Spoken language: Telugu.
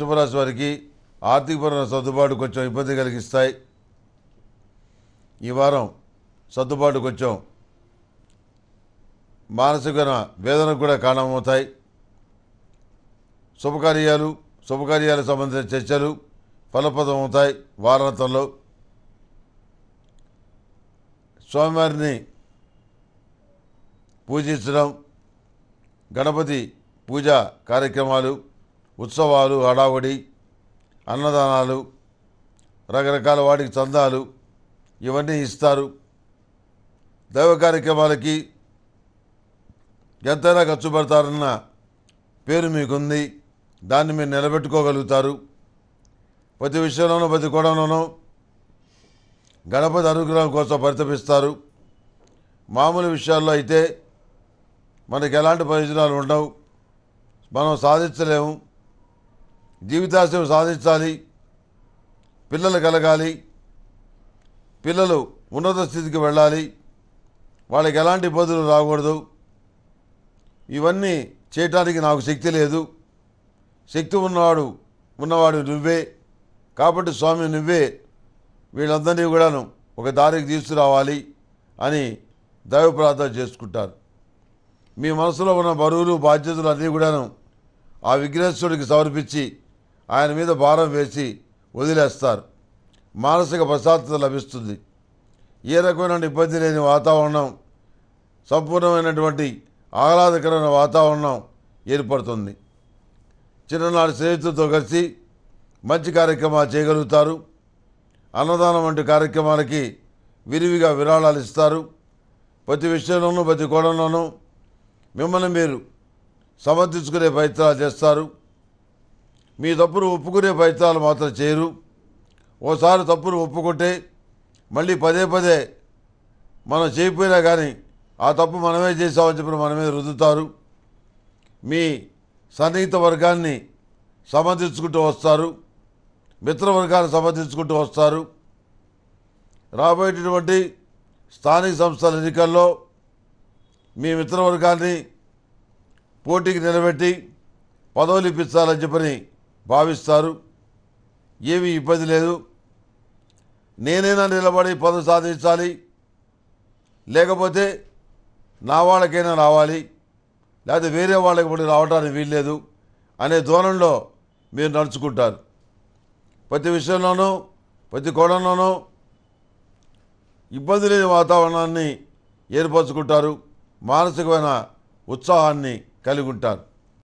సింహరాశి వారికి ఆర్థికపరమైన సర్దుబాటు కొంచెం ఇబ్బంది కలిగిస్తాయి ఈ వారం సర్దుబాటు కొంచెం మానసిక వేదనకు కూడా కారణమవుతాయి శుభకార్యాలు శుభకార్యాలకు సంబంధించిన చర్చలు ఫలప్రదం అవుతాయి వారాంతంలో స్వామివారిని పూజించడం గణపతి పూజా కార్యక్రమాలు ఉత్సవాలు హడావుడి అన్నదానాలు రకరకాల వాటికి చందాలు ఇవన్నీ ఇస్తారు దైవ కార్యక్రమాలకి ఎంతైనా ఖర్చు పెడతారన్న పేరు మీకుంది దాన్ని మీరు నిలబెట్టుకోగలుగుతారు ప్రతి విషయంలోనూ ప్రతి కోణంలోనూ గణపతి అనుగ్రహం కోసం పరితపిస్తారు మామూలు విషయాల్లో అయితే మనకి ఎలాంటి ప్రయోజనాలు ఉండవు మనం సాధించలేము జీవితాశయం సాధించాలి పిల్లలు కలగాలి పిల్లలు ఉన్నత స్థితికి వెళ్ళాలి వాళ్ళకి ఎలాంటి ఇబ్బందులు రాకూడదు ఇవన్నీ చేయటానికి నాకు శక్తి లేదు శక్తి ఉన్నవాడు ఉన్నవాడు నువ్వే కాబట్టి స్వామి నువ్వే వీళ్ళందరినీ కూడాను ఒక దారికి తీసుకురావాలి అని దైవ ప్రార్థన చేసుకుంటారు మీ మనసులో ఉన్న బరువులు బాధ్యతలు అన్నీ కూడాను ఆ విఘ్నేశ్వరుడికి సమర్పించి ఆయన మీద భారం వేసి వదిలేస్తారు మానసిక ప్రశాంతత లభిస్తుంది ఏ రకమైన ఇబ్బంది లేని వాతావరణం సంపూర్ణమైనటువంటి ఆహ్లాదకరమైన వాతావరణం ఏర్పడుతుంది చిన్ననాటి స్నేహితులతో కలిసి మంచి కార్యక్రమాలు చేయగలుగుతారు అన్నదానం వంటి కార్యక్రమాలకి విరివిగా విరాళాలు ఇస్తారు ప్రతి విషయంలోనూ ప్రతి కోణంలోనూ మిమ్మల్ని మీరు సమర్థించుకునే ప్రయత్నాలు చేస్తారు మీ తప్పును ఒప్పుకునే ప్రయత్నాలు మాత్రం చేయరు ఓసారి తప్పును ఒప్పుకుంటే మళ్ళీ పదే పదే మనం చేయకపోయినా కానీ ఆ తప్పు మనమే చేసామని చెప్పిన మనమే రుద్దుతారు మీ సన్నిహిత వర్గాన్ని సమర్థించుకుంటూ వస్తారు మిత్రవర్గాన్ని సమర్థించుకుంటూ వస్తారు రాబోయేటటువంటి స్థానిక సంస్థల ఎన్నికల్లో మీ మిత్రవర్గాన్ని పోటీకి నిలబెట్టి పదవులు ఇప్పించాలని చెప్పని భావిస్తారు ఏమీ ఇబ్బంది లేదు నేనైనా నిలబడి పదవి సాధించాలి లేకపోతే నా వాళ్ళకైనా రావాలి లేకపోతే వేరే వాళ్ళకి ఇప్పుడు రావడానికి వీల్లేదు అనే ధోరణిలో మీరు నడుచుకుంటారు ప్రతి విషయంలోనూ ప్రతి కోణంలోనూ ఇబ్బంది లేని వాతావరణాన్ని ఏర్పరచుకుంటారు మానసికమైన ఉత్సాహాన్ని కలిగి ఉంటారు